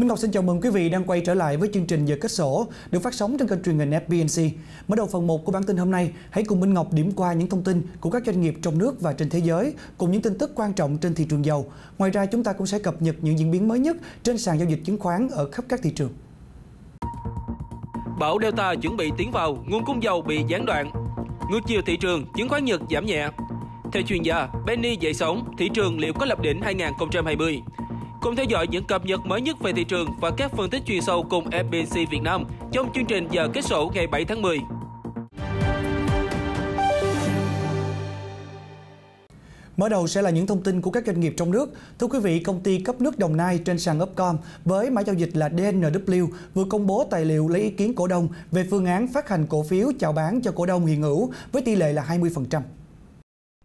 Minh Ngọc xin chào mừng quý vị đang quay trở lại với chương trình Giờ Kết Sổ được phát sóng trên kênh truyền hình FBNC. Mở đầu phần 1 của bản tin hôm nay, hãy cùng Minh Ngọc điểm qua những thông tin của các doanh nghiệp trong nước và trên thế giới, cùng những tin tức quan trọng trên thị trường dầu. Ngoài ra, chúng ta cũng sẽ cập nhật những diễn biến mới nhất trên sàn giao dịch chứng khoán ở khắp các thị trường. Bão Delta chuẩn bị tiến vào, nguồn cung dầu bị gián đoạn. Ngược chiều thị trường, chứng khoán Nhật giảm nhẹ. Theo chuyên gia Benny dậy sóng, thị trường liệu có lập đỉnh 2020? Cùng theo dõi những cập nhật mới nhất về thị trường và các phân tích chuyên sâu cùng FBC Việt Nam trong chương trình giờ kết sổ ngày 7 tháng 10. Mở đầu sẽ là những thông tin của các doanh nghiệp trong nước. Thưa quý vị, công ty cấp nước Đồng Nai trên sàn Upcom với mã giao dịch là DNW vừa công bố tài liệu lấy ý kiến cổ đông về phương án phát hành cổ phiếu chào bán cho cổ đông hiện hữu với tỷ lệ là 20%.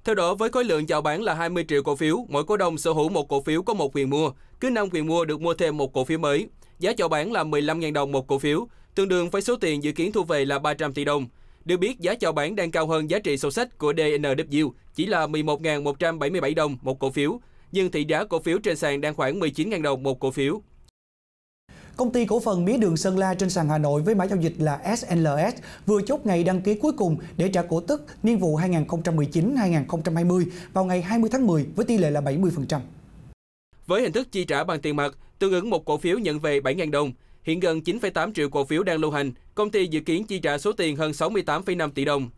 Theo đó, với khối lượng chào bán là 20 triệu cổ phiếu, mỗi cổ đông sở hữu một cổ phiếu có một quyền mua, cứ 5 quyền mua được mua thêm một cổ phiếu mới. Giá chào bán là 15.000 đồng một cổ phiếu, tương đương với số tiền dự kiến thu về là 300 tỷ đồng. Được biết, giá chào bán đang cao hơn giá trị sổ sách của DNW, chỉ là 11.177 đồng một cổ phiếu, nhưng thị giá cổ phiếu trên sàn đang khoảng 19.000 đồng một cổ phiếu. Công ty cổ phần mía đường Sơn La trên sàn Hà Nội với mã giao dịch là SNLS vừa chốt ngày đăng ký cuối cùng để trả cổ tức niên vụ 2019-2020 vào ngày 20 tháng 10 với tỷ lệ là 70%. Với hình thức chi trả bằng tiền mặt, tương ứng một cổ phiếu nhận về 7.000 đồng. Hiện gần 9,8 triệu cổ phiếu đang lưu hành, công ty dự kiến chi trả số tiền hơn 68,5 tỷ đồng.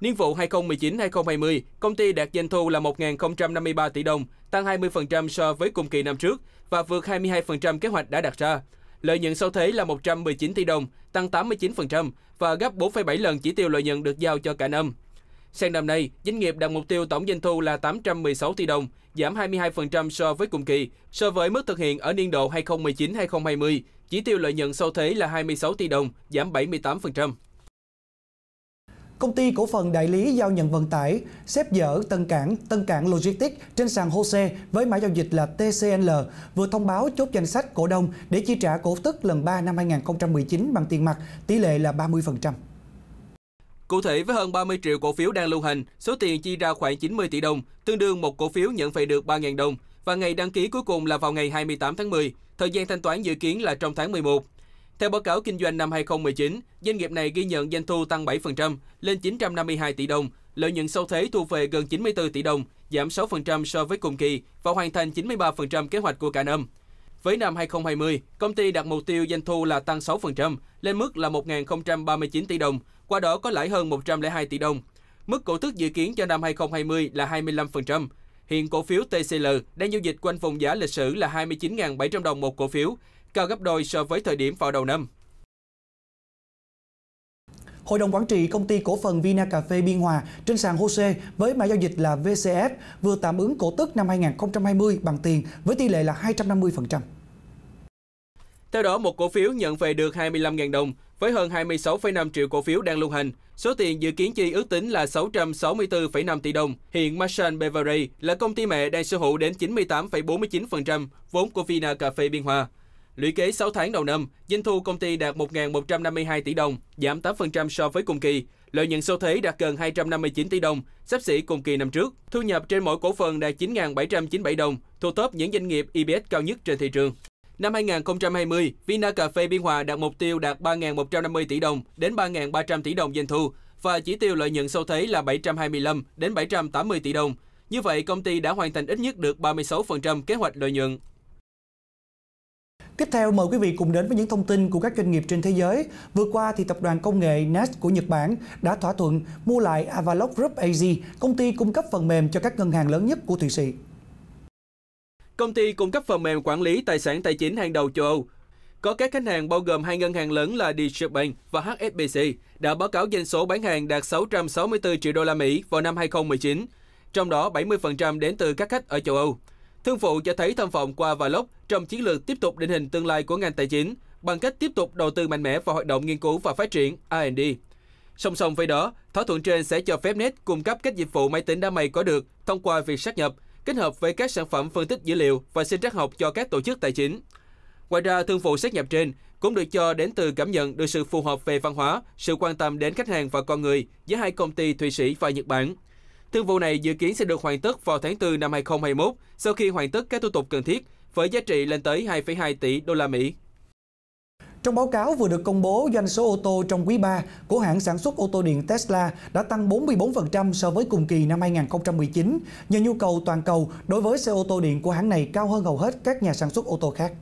Niên vụ 2019-2020, công ty đạt doanh thu là 1.053 tỷ đồng, tăng 20% so với cùng kỳ năm trước và vượt 22% kế hoạch đã đặt ra. Lợi nhuận sau thuế là 119 tỷ đồng, tăng 89% và gấp 4,7 lần chỉ tiêu lợi nhuận được giao cho cả năm. Sang năm nay, doanh nghiệp đặt mục tiêu tổng doanh thu là 816 tỷ đồng, giảm 22% so với cùng kỳ. So với mức thực hiện ở niên độ 2019-2020, chỉ tiêu lợi nhuận sau thuế là 26 tỷ đồng, giảm 78% công ty cổ phần đại lý giao nhận vận tải xếp dỡ Tân Cảng, Tân Cảng Logistics trên sàn HOSE với mã giao dịch là TCNL vừa thông báo chốt danh sách cổ đông để chi trả cổ tức lần 3 năm 2019 bằng tiền mặt, tỷ lệ là 30%. Cụ thể, với hơn 30 triệu cổ phiếu đang lưu hành, số tiền chi ra khoảng 90 tỷ đồng, tương đương một cổ phiếu nhận phải được 3.000 đồng, và ngày đăng ký cuối cùng là vào ngày 28 tháng 10. Thời gian thanh toán dự kiến là trong tháng 11. Theo báo cáo kinh doanh năm 2019, doanh nghiệp này ghi nhận doanh thu tăng 7% lên 952 tỷ đồng, lợi nhuận sau thuế thu về gần 94 tỷ đồng, giảm 6% so với cùng kỳ và hoàn thành 93% kế hoạch của cả năm. Với năm 2020, công ty đặt mục tiêu doanh thu là tăng 6% lên mức là 1.039 tỷ đồng, qua đó có lãi hơn 102 tỷ đồng. Mức cổ tức dự kiến cho năm 2020 là 25%. Hiện cổ phiếu TCL đang giao dịch quanh vùng giá lịch sử là 29.700 đồng một cổ phiếu, cao gấp đôi so với thời điểm vào đầu năm. Hội đồng quản trị công ty cổ phần Vina Cà phê Biên Hòa trên sàn HOSE với mã giao dịch là VCF vừa tạm ứng cổ tức năm 2020 bằng tiền với tỷ lệ là 250%. Theo đó, một cổ phiếu nhận về được 25.000 đồng với hơn 26,5 triệu cổ phiếu đang lưu hành. Số tiền dự kiến chi ước tính là 664,5 tỷ đồng. Hiện Marshall Beverage là công ty mẹ đang sở hữu đến 98,49% vốn của Vina Cà phê Biên Hòa. Lũy kế 6 tháng đầu năm, doanh thu công ty đạt 1.152 tỷ đồng, giảm 8% so với cùng kỳ. Lợi nhuận sau thuế đạt gần 259 tỷ đồng, sắp xỉ cùng kỳ năm trước. Thu nhập trên mỗi cổ phần đạt 9.797 đồng, thuộc top những doanh nghiệp EPS cao nhất trên thị trường. Năm 2020, Vina Cà phê Biên Hòa đạt mục tiêu đạt 3.150 tỷ đồng đến 3.300 tỷ đồng doanh thu và chỉ tiêu lợi nhuận sau thuế là 725 đến 780 tỷ đồng. Như vậy, công ty đã hoàn thành ít nhất được 36% kế hoạch lợi nhuận. Tiếp theo mời quý vị cùng đến với những thông tin của các doanh nghiệp trên thế giới. Vừa qua thì tập đoàn công nghệ NAS của Nhật Bản đã thỏa thuận mua lại Avalok Group AG, công ty cung cấp phần mềm cho các ngân hàng lớn nhất của Thụy Sĩ. Công ty cung cấp phần mềm quản lý tài sản tài chính hàng đầu châu Âu có các khách hàng bao gồm hai ngân hàng lớn là Deutsche Bank và HSBC đã báo cáo doanh số bán hàng đạt 664 triệu đô la Mỹ vào năm 2019, trong đó 70% đến từ các khách ở châu Âu. Thương vụ cho thấy tham vọng qua Vlog trong chiến lược tiếp tục định hình tương lai của ngành tài chính bằng cách tiếp tục đầu tư mạnh mẽ vào hoạt động nghiên cứu và phát triển R&D. Song song với đó, thỏa thuận trên sẽ cho phép Net cung cấp các dịch vụ máy tính đám mây có được thông qua việc sát nhập, kết hợp với các sản phẩm phân tích dữ liệu và sinh trắc học cho các tổ chức tài chính. Ngoài ra, thương vụ sát nhập trên cũng được cho đến từ cảm nhận được sự phù hợp về văn hóa, sự quan tâm đến khách hàng và con người giữa hai công ty Thụy Sĩ và Nhật Bản. Thương vụ này dự kiến sẽ được hoàn tất vào tháng 4 năm 2021 sau khi hoàn tất các thủ tục cần thiết với giá trị lên tới 2,2 tỷ đô la Mỹ. Trong báo cáo vừa được công bố, doanh số ô tô trong quý 3 của hãng sản xuất ô tô điện Tesla đã tăng 44% so với cùng kỳ năm 2019, nhờ nhu cầu toàn cầu đối với xe ô tô điện của hãng này cao hơn hầu hết các nhà sản xuất ô tô khác.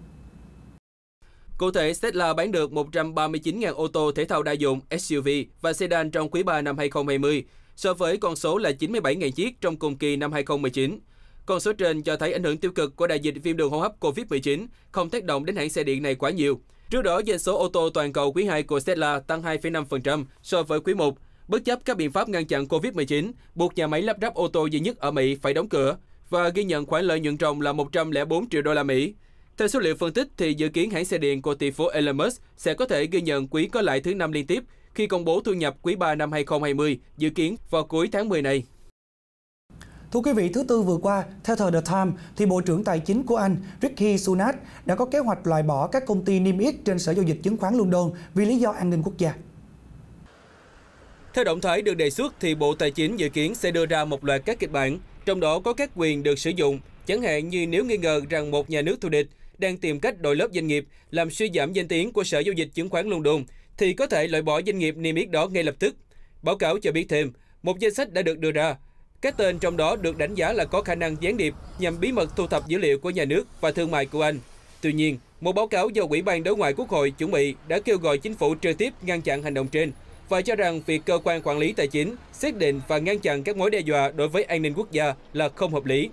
Cụ thể, Tesla bán được 139.000 ô tô thể thao đa dụng SUV và sedan trong quý 3 năm 2020, so với con số là 97.000 chiếc trong cùng kỳ năm 2019. Con số trên cho thấy ảnh hưởng tiêu cực của đại dịch viêm đường hô hấp COVID-19 không tác động đến hãng xe điện này quá nhiều. Trước đó, doanh số ô tô toàn cầu quý 2 của Tesla tăng 2,5% so với quý 1, bất chấp các biện pháp ngăn chặn COVID-19, buộc nhà máy lắp ráp ô tô duy nhất ở Mỹ phải đóng cửa và ghi nhận khoản lợi nhuận ròng là 104 triệu đô la Mỹ. Theo số liệu phân tích thì dự kiến hãng xe điện của tỷ phú Elon Musk sẽ có thể ghi nhận quý có lãi thứ năm liên tiếp khi công bố thu nhập quý 3 năm 2020, dự kiến vào cuối tháng 10 này. Thưa quý vị, thứ Tư vừa qua, theo tờ The Times, thì Bộ trưởng Tài chính của Anh Rishi Sunak đã có kế hoạch loại bỏ các công ty niêm yết trên Sở Giao dịch Chứng khoán London vì lý do an ninh quốc gia. Theo động thái được đề xuất, thì Bộ Tài chính dự kiến sẽ đưa ra một loạt các kịch bản, trong đó có các quyền được sử dụng, chẳng hạn như nếu nghi ngờ rằng một nhà nước thù địch đang tìm cách đội lớp doanh nghiệp, làm suy giảm danh tiếng của Sở Giao dịch Chứng khoán London thì có thể loại bỏ doanh nghiệp niêm yết đó ngay lập tức. Báo cáo cho biết thêm, một danh sách đã được đưa ra. Các tên trong đó được đánh giá là có khả năng gián điệp nhằm bí mật thu thập dữ liệu của nhà nước và thương mại của Anh. Tuy nhiên, một báo cáo do Ủy ban Đối ngoại Quốc hội chuẩn bị đã kêu gọi chính phủ trực tiếp ngăn chặn hành động trên và cho rằng việc cơ quan quản lý tài chính xác định và ngăn chặn các mối đe dọa đối với an ninh quốc gia là không hợp lý.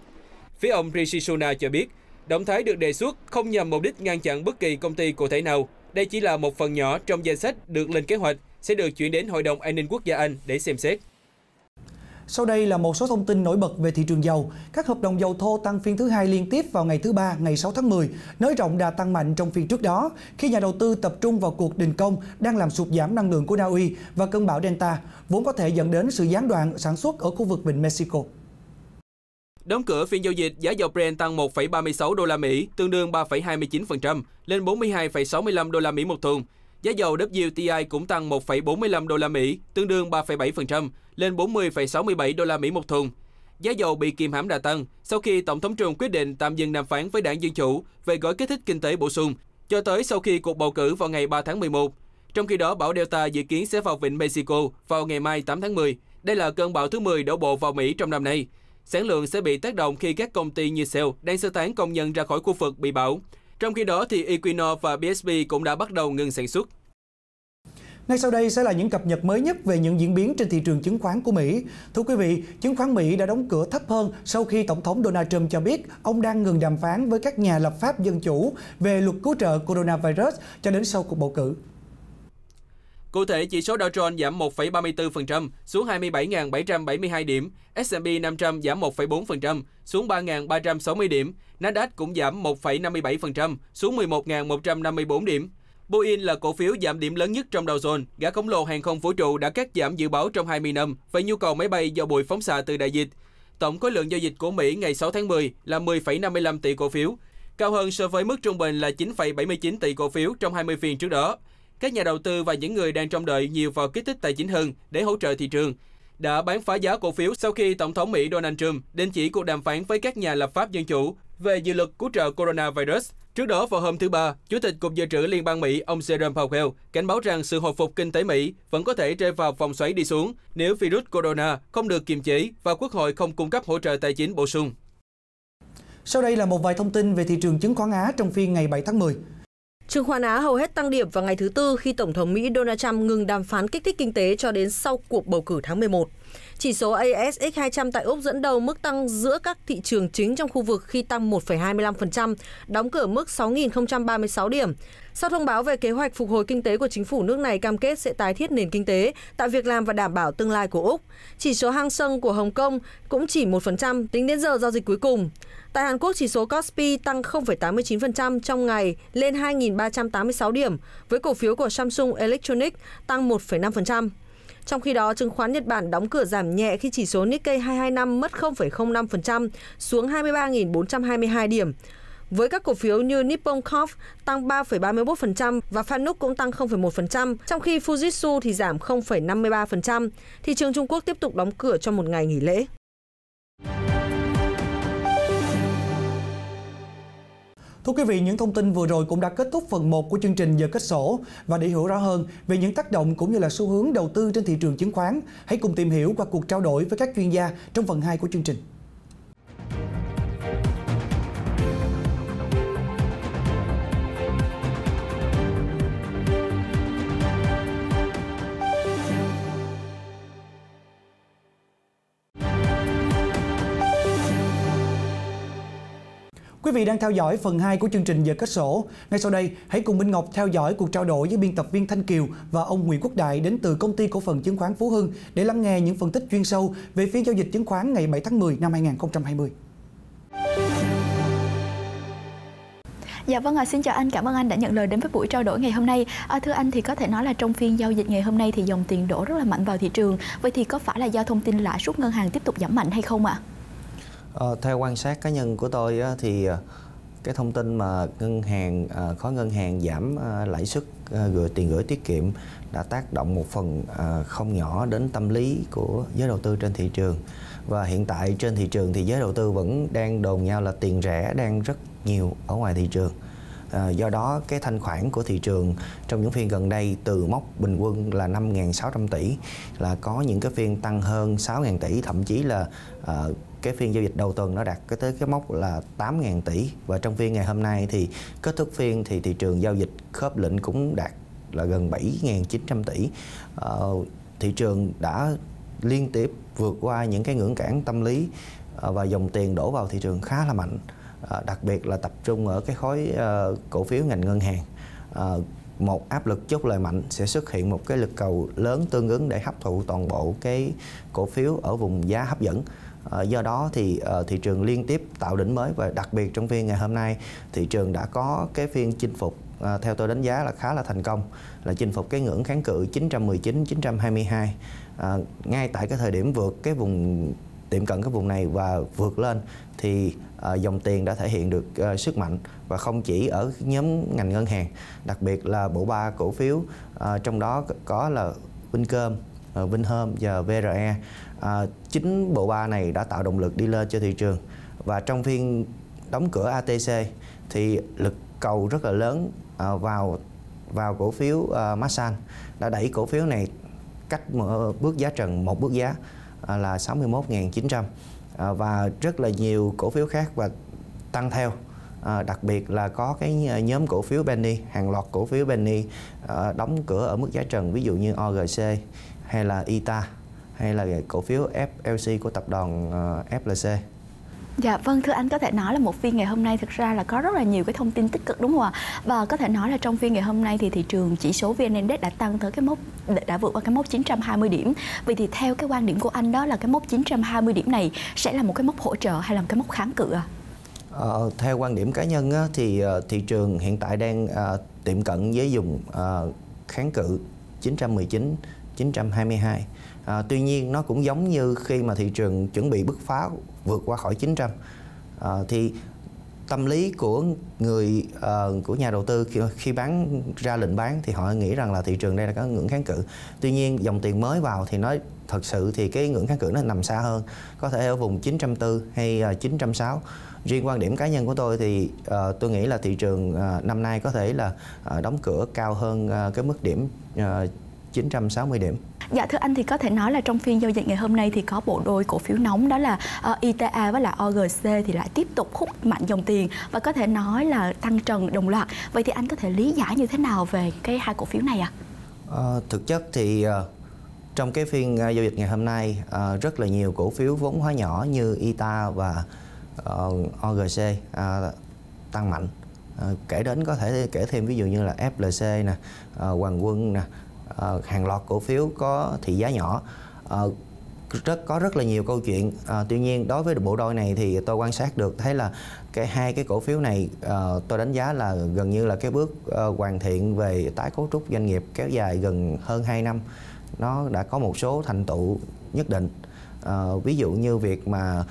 Phía ông Rishi Sunak cho biết, động thái được đề xuất không nhằm mục đích ngăn chặn bất kỳ công ty cụ thể nào đây chỉ là một phần nhỏ trong danh sách được lên kế hoạch sẽ được chuyển đến Hội đồng An ninh Quốc gia Anh để xem xét. Sau đây là một số thông tin nổi bật về thị trường dầu. Các hợp đồng dầu thô tăng phiên thứ hai liên tiếp vào ngày thứ ba, ngày 6 tháng 10, nới rộng đà tăng mạnh trong phiên trước đó, khi nhà đầu tư tập trung vào cuộc đình công đang làm sụt giảm năng lượng của Na Uy và cơn bão Delta, vốn có thể dẫn đến sự gián đoạn sản xuất ở khu vực Vịnh Mexico. Đóng cửa phiên giao dịch, giá dầu Brent tăng 1,36 đô la Mỹ, tương đương 3,29% lên 42,65 đô la Mỹ một thùng. Giá dầu WTI cũng tăng 1,45 đô la Mỹ, tương đương 3,7% lên 40,67 đô la Mỹ một thùng. Giá dầu bị kiềm hãm đà tăng sau khi Tổng thống Trump quyết định tạm dừng đàm phán với đảng Dân Chủ về gói kích thích kinh tế bổ sung cho tới sau khi cuộc bầu cử vào ngày 3 tháng 11. Trong khi đó, bão Delta dự kiến sẽ vào vịnh Mexico vào ngày mai 8 tháng 10. Đây là cơn bão thứ 10 đổ bộ vào Mỹ trong năm nay. Sản lượng sẽ bị tác động khi các công ty như Shell đang sơ tán công nhân ra khỏi khu vực bị bão. Trong khi đó, thì Equinor và BSP cũng đã bắt đầu ngừng sản xuất. Ngay sau đây sẽ là những cập nhật mới nhất về những diễn biến trên thị trường chứng khoán của Mỹ. Thưa quý vị, chứng khoán Mỹ đã đóng cửa thấp hơn sau khi Tổng thống Donald Trump cho biết ông đang ngừng đàm phán với các nhà lập pháp dân chủ về luật cứu trợ coronavirus cho đến sau cuộc bầu cử. Cụ thể, chỉ số Dow Jones giảm 1,34% xuống 27.772 điểm, S&P 500 giảm 1,4% xuống 3.360 điểm, Nasdaq cũng giảm 1,57% xuống 11.154 điểm. Boeing là cổ phiếu giảm điểm lớn nhất trong Dow Jones. Gã khổng lồ hàng không vũ trụ đã cắt giảm dự báo trong 20 năm về nhu cầu máy bay do bụi phóng xạ từ đại dịch. Tổng khối lượng giao dịch của Mỹ ngày 6 tháng 10 là 10,55 tỷ cổ phiếu, cao hơn so với mức trung bình là 9,79 tỷ cổ phiếu trong 20 phiên trước đó. Các nhà đầu tư và những người đang trông đợi nhiều vào kích thích tài chính hơn để hỗ trợ thị trường đã bán phá giá cổ phiếu sau khi Tổng thống Mỹ Donald Trump đình chỉ cuộc đàm phán với các nhà lập pháp dân chủ về dự luật cứu trợ coronavirus. Trước đó vào hôm thứ Ba, Chủ tịch Cục Dự trữ Liên bang Mỹ ông Jerome Powell cảnh báo rằng sự hồi phục kinh tế Mỹ vẫn có thể rơi vào vòng xoáy đi xuống nếu virus corona không được kiềm chế và Quốc hội không cung cấp hỗ trợ tài chính bổ sung. Sau đây là một vài thông tin về thị trường chứng khoán Á trong phiên ngày 7 tháng 10. Chứng khoán Á hầu hết tăng điểm vào ngày thứ Tư khi Tổng thống Mỹ Donald Trump ngừng đàm phán kích thích kinh tế cho đến sau cuộc bầu cử tháng 11. Chỉ số ASX 200 tại Úc dẫn đầu mức tăng giữa các thị trường chính trong khu vực khi tăng 1,25%, đóng cửa mức 6.036 điểm. Sau thông báo về kế hoạch phục hồi kinh tế của chính phủ nước này cam kết sẽ tái thiết nền kinh tế, tạo việc làm và đảm bảo tương lai của Úc, chỉ số hang sân của Hồng Kông cũng chỉ 1% tính đến giờ giao dịch cuối cùng. Tại Hàn Quốc, chỉ số Kospi tăng 0,89% trong ngày lên 2.386 điểm, với cổ phiếu của Samsung Electronics tăng 1,5%. Trong khi đó, chứng khoán Nhật Bản đóng cửa giảm nhẹ khi chỉ số Nikkei 225 mất 0,05% xuống 23.422 điểm. Với các cổ phiếu như Nippon Corp tăng 3,31% và Fanuc cũng tăng 0,1%, trong khi Fujitsu thì giảm 0,53%. Thị trường Trung Quốc tiếp tục đóng cửa cho một ngày nghỉ lễ. Thưa quý vị, những thông tin vừa rồi cũng đã kết thúc phần 1 của chương trình giờ kết sổ và để hiểu rõ hơn về những tác động cũng như là xu hướng đầu tư trên thị trường chứng khoán, hãy cùng tìm hiểu qua cuộc trao đổi với các chuyên gia trong phần 2 của chương trình. Quý vị đang theo dõi phần 2 của chương trình Giờ Kết Sổ. Ngay sau đây, hãy cùng Minh Ngọc theo dõi cuộc trao đổi với biên tập viên Thanh Kiều và ông Nguyễn Quốc Đại đến từ công ty cổ phần chứng khoán Phú Hưng để lắng nghe những phân tích chuyên sâu về phiên giao dịch chứng khoán ngày 7 tháng 10 năm 2020. Dạ vâng ạ, à, xin chào anh, cảm ơn anh đã nhận lời đến với buổi trao đổi ngày hôm nay. À, thưa anh thì có thể nói là trong phiên giao dịch ngày hôm nay thì dòng tiền đổ rất là mạnh vào thị trường. Vậy thì có phải là do thông tin lãi suất ngân hàng tiếp tục giảm mạnh hay không ạ? À? Ờ, theo quan sát cá nhân của tôi á, thì ờ, cái thông tin mà ngân hàng à, ờ, khối ngân hàng giảm à, lãi suất à, gửi tiền gửi tiết kiệm đã tác động một phần à, không nhỏ đến tâm lý của giới đầu tư trên thị trường và hiện tại trên thị trường thì giới đầu tư vẫn đang đồn nhau là tiền rẻ đang rất nhiều ở ngoài thị trường Ờ, do đó cái thanh khoản của thị trường trong những phiên gần đây từ mốc bình quân là 5.600 tỷ là có những cái phiên tăng hơn 6.000 tỷ thậm chí là à, cái phiên giao dịch đầu tuần nó đạt tới cái mốc là 8.000 tỷ và trong phiên ngày hôm nay thì kết thúc phiên thì thị trường giao dịch khớp lệnh cũng đạt là gần 7.900 tỷ à, thị trường đã liên tiếp vượt qua những cái ngưỡng cản tâm lý và dòng tiền đổ vào thị trường khá là mạnh Ờ, đặc biệt là tập trung ở cái khối ờ, cổ phiếu ngành ngân hàng ờ, một áp lực chốt lời mạnh sẽ xuất hiện một cái lực cầu lớn tương ứng để hấp thụ toàn bộ cái cổ phiếu ở vùng giá hấp dẫn do đó thì thị trường liên tiếp tạo đỉnh mới và đặc biệt trong phiên ngày hôm nay thị trường đã có cái phiên chinh phục theo tôi đánh giá là khá là thành công là chinh phục cái ngưỡng kháng cự 919 922 ngay tại cái thời điểm vượt cái vùng tiệm cận các vùng này và vượt lên thì à, dòng tiền đã thể hiện được à, sức mạnh và không chỉ ở nhóm ngành ngân hàng đặc biệt là bộ ba cổ phiếu à, trong đó có là Vincom, à, Vinhome và VRE à, chính bộ ba này đã tạo động lực đi lên cho thị trường và trong phiên đóng cửa ATC thì lực cầu rất là lớn à, vào vào cổ phiếu à, Masan đã đẩy cổ phiếu này cách một bước giá trần một bước giá À, là 61.900 à, và rất là nhiều cổ phiếu khác và tăng theo à, đặc biệt là có cái nhóm cổ phiếu penny hàng loạt cổ phiếu penny đóng cửa ở mức giá trần ví dụ như OGC hay là ITA hay là cổ phiếu FLC của tập đoàn à, FLC Dạ vâng thưa anh có thể nói là một phiên ngày hôm nay thực ra là có rất là nhiều cái thông tin tích cực đúng không ạ? Và có thể nói là trong phiên ngày hôm nay thì thị trường chỉ số VN Index đã tăng tới cái mốc đã vượt qua cái mốc 920 điểm. vì thì theo cái quan điểm của anh đó là cái mốc 920 điểm này sẽ là một cái mốc hỗ trợ hay là một cái mốc kháng cự ạ? À? Ờ, theo quan điểm cá nhân á, thì ờ, thị trường hiện tại đang à, tiệm cận với dùng à, kháng cự 919 922. À, tuy nhiên nó cũng giống như khi mà thị trường chuẩn bị bứt phá vượt qua khỏi 900 à, ờ, thì tâm lý của người uh, của nhà đầu tư khi, khi bán ra lệnh bán thì họ nghĩ rằng là thị trường đây là có ngưỡng kháng cự tuy nhiên dòng tiền mới vào thì nói thật sự thì cái ngưỡng kháng cự nó nằm xa hơn có thể ở vùng 904 hay 906 ờ, riêng quan điểm cá nhân của tôi thì uh, tôi nghĩ là thị trường uh, năm nay có thể là uh, đóng cửa cao hơn uh, cái mức điểm uh, 960 điểm Dạ thưa anh thì có thể nói là trong phiên giao dịch ngày hôm nay thì có bộ đôi cổ phiếu nóng đó là ờ, ITA với là OGC thì lại tiếp tục hút mạnh dòng tiền và có thể nói là tăng trần đồng loạt. Vậy thì anh có thể lý giải như thế nào về cái hai cổ phiếu này ạ? À? À, thực chất thì ờ, trong cái phiên giao dịch ngày hôm nay rất là nhiều cổ phiếu vốn hóa nhỏ như ITA và OGC tăng mạnh. kể đến có thể kể thêm ví dụ như là FLC nè, Hoàng Quân nè, Ờ, hàng loạt cổ phiếu có thị giá nhỏ ờ, rất có rất là nhiều câu chuyện à, tuy nhiên đối với bộ đôi này thì tôi quan sát được thấy là cái hai cái cổ phiếu này à, tôi đánh giá là gần như là cái bước à, hoàn thiện về tái cấu trúc doanh nghiệp kéo dài gần hơn 2 năm nó đã có một số thành tựu nhất định à, ví dụ như việc mà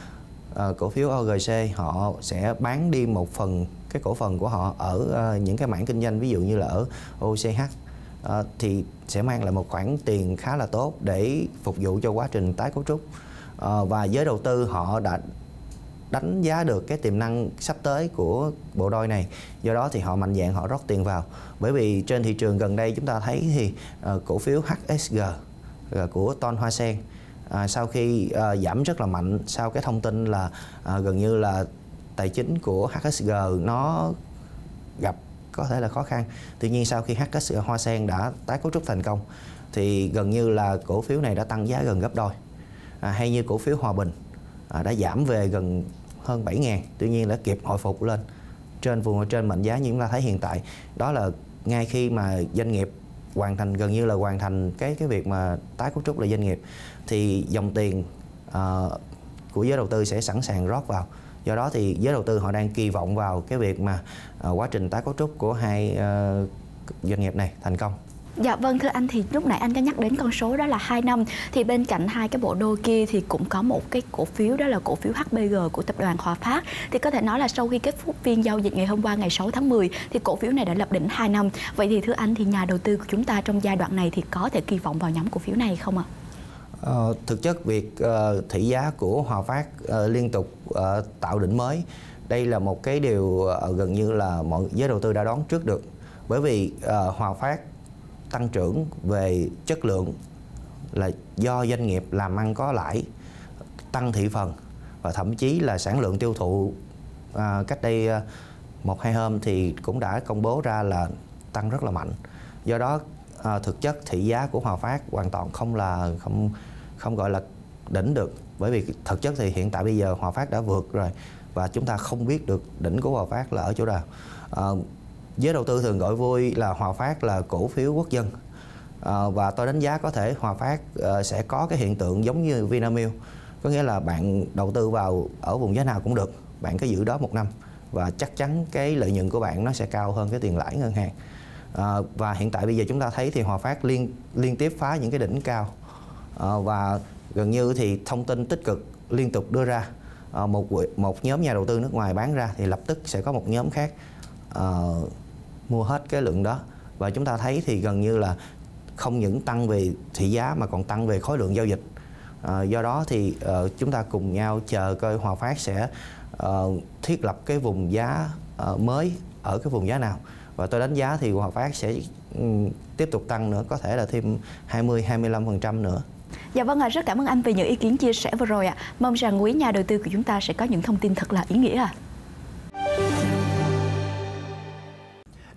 à, cổ phiếu OGC họ sẽ bán đi một phần cái cổ phần của họ ở à, những cái mảng kinh doanh ví dụ như là ở OCH uh, thì sẽ mang lại một khoản tiền khá là tốt để phục vụ cho quá trình tái cấu trúc uh, và giới đầu tư họ đã đánh giá được cái tiềm năng sắp tới của bộ đôi này do đó thì họ mạnh dạng họ rót tiền vào bởi vì trên thị trường gần đây chúng ta thấy thì uh, cổ phiếu HSG uh, của Ton Hoa Sen uh, sau khi uh, giảm rất là mạnh sau cái thông tin là uh, gần như là tài chính của HSG nó gặp có thể là khó khăn tuy nhiên sau khi HSE Hoa Sen đã tái cấu trúc thành công thì gần như là cổ phiếu này đã tăng giá gần gấp đôi à, hay như cổ phiếu Hòa Bình à, đã giảm về gần hơn 7 ngàn tuy nhiên đã kịp hồi phục lên trên vùng ở trên mệnh giá như chúng ta thấy hiện tại đó là ngay khi mà doanh nghiệp hoàn thành gần như là hoàn thành cái cái việc mà tái cấu trúc là doanh nghiệp thì dòng tiền uh, của giới đầu tư sẽ sẵn sàng rót vào do đó thì giới đầu tư họ đang kỳ vọng vào cái việc mà ờ, quá trình tái cấu trúc của hai ờ, doanh nghiệp này thành công Dạ vâng thưa anh thì lúc nãy anh có nhắc đến con số đó là 2 năm thì bên cạnh hai cái bộ đôi kia thì cũng có một cái cổ phiếu đó là cổ phiếu HBG của tập đoàn Hòa Phát thì có thể nói là sau khi kết thúc phiên giao dịch ngày hôm qua ngày 6 tháng 10 thì cổ phiếu này đã lập đỉnh 2 năm. Vậy thì thưa anh thì nhà đầu tư của chúng ta trong giai đoạn này thì có thể kỳ vọng vào nhóm cổ phiếu này không ạ? À? Ờ, thực chất việc uh, thị giá của Hòa Phát uh, liên tục uh, tạo đỉnh mới đây là một cái điều uh, gần như là mọi giới đầu tư đã đoán trước được bởi vì uh, Hòa Phát tăng trưởng về chất lượng là do doanh nghiệp làm ăn có lãi tăng thị phần và thậm chí là sản lượng tiêu thụ uh, cách đây uh, một hai hôm thì cũng đã công bố ra là tăng rất là mạnh do đó à, thực chất thị giá của Hòa Phát hoàn toàn không là không không gọi là đỉnh được bởi vì thực chất thì hiện tại bây giờ Hòa Phát đã vượt rồi và chúng ta không biết được đỉnh của Hòa Phát là ở chỗ nào à, giới đầu tư thường gọi vui là Hòa Phát là cổ phiếu quốc dân à, và tôi đánh giá có thể Hòa Phát à, sẽ có cái hiện tượng giống như Vinamilk có nghĩa là bạn đầu tư vào ở vùng giá nào cũng được bạn cứ giữ đó một năm và chắc chắn cái lợi nhuận của bạn nó sẽ cao hơn cái tiền lãi ngân hàng à, và hiện tại bây giờ chúng ta thấy thì Hòa Phát liên liên tiếp phá những cái đỉnh cao Ờ, và gần như thì thông tin tích cực liên tục đưa ra ờ, một một nhóm nhà đầu tư nước ngoài bán ra thì lập tức sẽ có một nhóm khác uh, mua hết cái lượng đó và chúng ta thấy thì gần như là không những tăng về thị giá mà còn tăng về khối lượng giao dịch uh, do đó thì uh, chúng ta cùng nhau chờ coi Hòa Phát sẽ uh, thiết lập cái vùng giá uh, mới ở cái vùng giá nào và tôi đánh giá thì Hòa Phát sẽ um, tiếp tục tăng nữa có thể là thêm 20 25% phần trăm nữa Dạ vâng ạ, à, rất cảm ơn anh về những ý kiến chia sẻ vừa rồi ạ. À. Mong rằng quý nhà đầu tư của chúng ta sẽ có những thông tin thật là ý nghĩa ạ. À.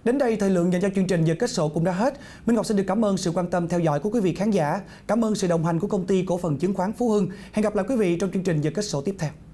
Đến đây thời lượng dành cho chương trình giờ kết sổ cũng đã hết. Minh Ngọc xin được cảm ơn sự quan tâm theo dõi của quý vị khán giả. Cảm ơn sự đồng hành của công ty cổ phần chứng khoán Phú Hưng. Hẹn gặp lại quý vị trong chương trình giờ kết sổ tiếp theo.